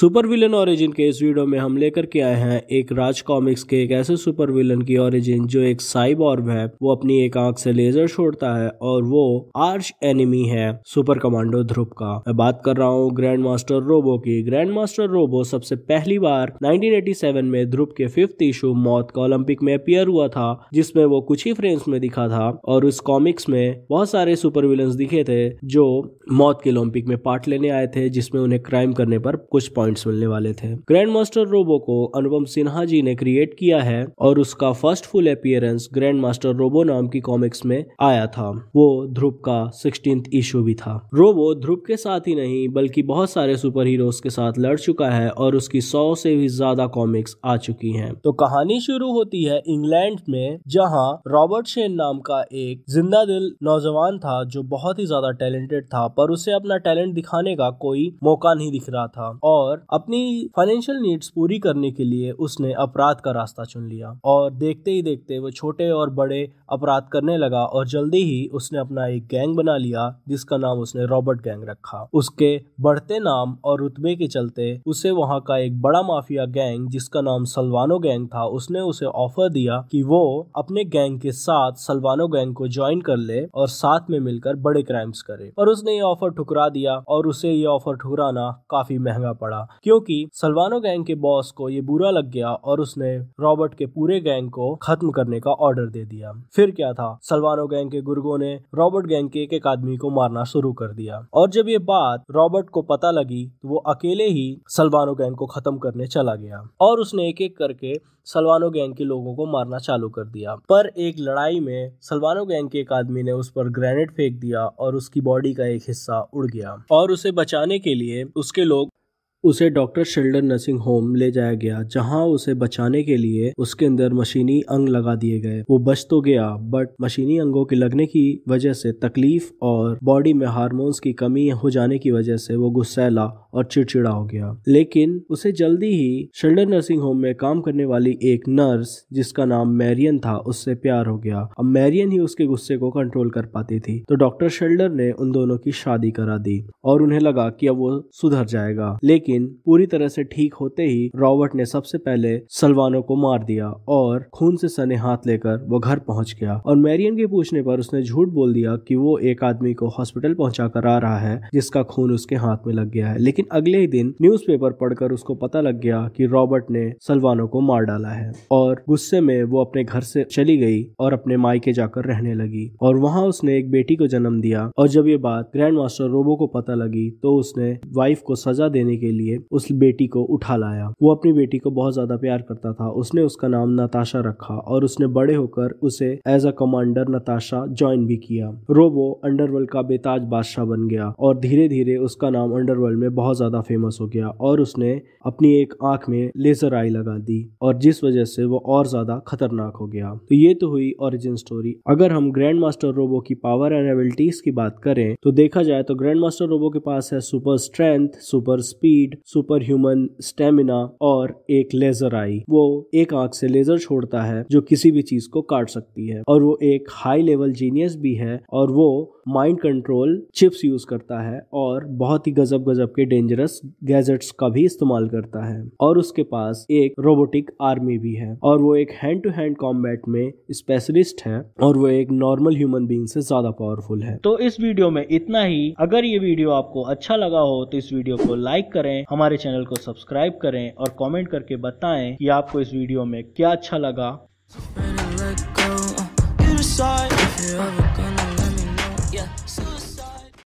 Super villain origin के इस video में हम लेकर के आए हैं एक राज कॉमिक्स के एक ऐसे सुपर विलन की ऑरिजिन जो एक साइब ऑर्ब है वो अपनी एक आंख से लेजर छोड़ता है और वो आर्च एनिमी है सुपर कमांडो ध्रुव का मैं बात कर रहा हूँ ग्रैंड मास्टर रोबो की ग्रैंड मास्टर रोबो सबसे पहली बार 1987 में ध्रुव के फिफ्थ इशू मौत का ओलंपिक में अपियर हुआ था जिसमें वो कुछ ही फ्रेम्स में दिखा था और उस कॉमिक्स में बहुत सारे सुपर विलन दिखे थे जो मौत के ओलंपिक में पार्ट लेने आए थे जिसमें उन्हें क्राइम करने पर कुछ पॉइंट पॉइंट्स मिलने वाले थे ग्रैंड मास्टर रोबो को अनुपम सिन्हा जी ने क्रिएट किया है और उसका first full appearance grand master robo नाम की कॉमिक्स में आया था वो ध्रुव का सिक्सटींथ इशू भी था रोबो ध्रुव के साथ ही नहीं बल्कि बहुत सारे सुपर हीरोज के साथ लड़ चुका है और उसकी सौ से भी ज्यादा कॉमिक्स आ चुकी हैं। तो कहानी शुरू होती है इंग्लैंड में जहाँ रॉबर्ट शेन नाम का एक जिंदा दिल नौजवान था जो बहुत ही ज्यादा टैलेंटेड था पर उसे अपना टैलेंट दिखाने का कोई मौका नहीं दिख रहा था और अपनी फाइनेंशियल नीड्स पूरी करने के लिए उसने अपराध का रास्ता चुन लिया और देखते ही देखते वो छोटे और बड़े अपराध करने लगा और जल्दी ही उसने अपना एक गैंग बना लिया जिसका नाम उसने रॉबर्ट गैंग रखा उसके बढ़ते नाम और रुतबे के चलते उसे वहाँ का एक बड़ा माफिया गैंग जिसका नाम सलवानो गैंग था उसने उसे ऑफर दिया कि वो अपने गैंग के साथ सलवानो गैंग को ज्वाइन कर ले और साथ में मिलकर बड़े क्राइम्स करे और उसने ये ऑफर ठुकरा दिया और उसे ये ऑफर ठुकराना काफी महंगा पड़ा क्योंकि सलवानो गैंग के बॉस को ये बुरा लग गया और उसने रॉबर्ट के पूरे गैंग को खत्म करने का ऑर्डर दे दिया फिर क्या था सलवानो गैंग के गुर्गो ने रॉबर्ट गैंग के एक एक आदमी को मारना शुरू कर दिया और जब ये बात रॉबर्ट को पता लगी तो वो अकेले ही सलवानो गैंग को खत्म करने चला गया और उसने एक एक करके सलवानो गैंग के लोगों को मारना चालू कर दिया पर एक लड़ाई में सलवानो गैंग के एक आदमी ने उस पर ग्रेनेड फेंक दिया और उसकी बॉडी का एक हिस्सा उड़ गया और उसे बचाने के लिए उसके लोग उसे डॉक्टर शिल्डर नर्सिंग होम ले जाया गया जहां उसे बचाने के लिए उसके अंदर मशीनी अंग लगा दिए गए वो बच तो गया बट मशीनी अंगों के लगने की वजह से तकलीफ और बॉडी में हार्मोन्स की कमी हो जाने की वजह से वो गुस्सैला और चिड़चिड़ा हो गया लेकिन उसे जल्दी ही शिल्डर नर्सिंग होम में काम करने वाली एक नर्स जिसका नाम मैरियन था उससे प्यार हो गया अब मैरियन ही उसके गुस्से को कंट्रोल कर पाती थी तो डॉक्टर शेल्डर ने उन दोनों की शादी करा दी और उन्हें लगा कि अब वो सुधर जाएगा लेकिन लेकिन पूरी तरह से ठीक होते ही रॉबर्ट ने सबसे पहले सलवानों को मार दिया और खून से सने हाथ लेकर वो घर पहुंच गया और मैरियन के पूछने पर उसने झूठ बोल दिया कि वो एक आदमी को हॉस्पिटल पहुंचा कर आ रहा है जिसका खून उसके हाथ में लग गया है लेकिन अगले ही दिन न्यूज पढ़कर उसको पता लग गया कि रॉबर्ट ने सलवानों को मार डाला है और गुस्से में वो अपने घर से चली गई और अपने मायके जाकर रहने लगी और वहां उसने एक बेटी को जन्म दिया और जब ये बात ग्रैंड मास्टर रोबो को पता लगी तो उसने वाइफ को सजा देने के लिए लिए उस बेटी को उठा लाया वो अपनी बेटी को बहुत ज्यादा प्यार करता था उसने उसका नाम नताशा रखा और उसने बड़े होकर उसे as a commander Natasha join भी किया रोबो अंडरवर्ल्ड का बेताज बादशाह बन गया और धीरे धीरे उसका नाम अंडरवर्ल्ड में बहुत ज्यादा फेमस हो गया और उसने अपनी एक आंख में लेजर आई लगा दी और जिस वजह से वो और ज्यादा खतरनाक हो गया तो ये तो हुई ओरिजिन स्टोरी अगर हम ग्रैंड मास्टर रोबो की पावर एंड एबिलिटीज की बात करें तो देखा जाए तो ग्रैंड मास्टर रोबो के पास है super strength super speed speed super human stamina और एक लेजर आई वो एक आंख से लेजर छोड़ता है जो किसी भी चीज को काट सकती है और वो एक हाई लेवल जीनियस भी है और वो माइंड कंट्रोल चिप्स यूज करता है और बहुत ही गजब गजब के डेंजरस गैजेट्स का भी इस्तेमाल करता है और उसके पास एक रोबोटिक आर्मी भी है और वो एक हैंड टू हैंड कॉम्बैट में स्पेशलिस्ट है और वो एक नॉर्मल ह्यूमन बींग से ज्यादा पावरफुल है तो इस वीडियो में इतना ही अगर ये वीडियो आपको अच्छा लगा हो तो इस वीडियो को लाइक करें करें हमारे चैनल को सब्सक्राइब करें और कमेंट करके बताएं कि आपको इस वीडियो में क्या अच्छा लगा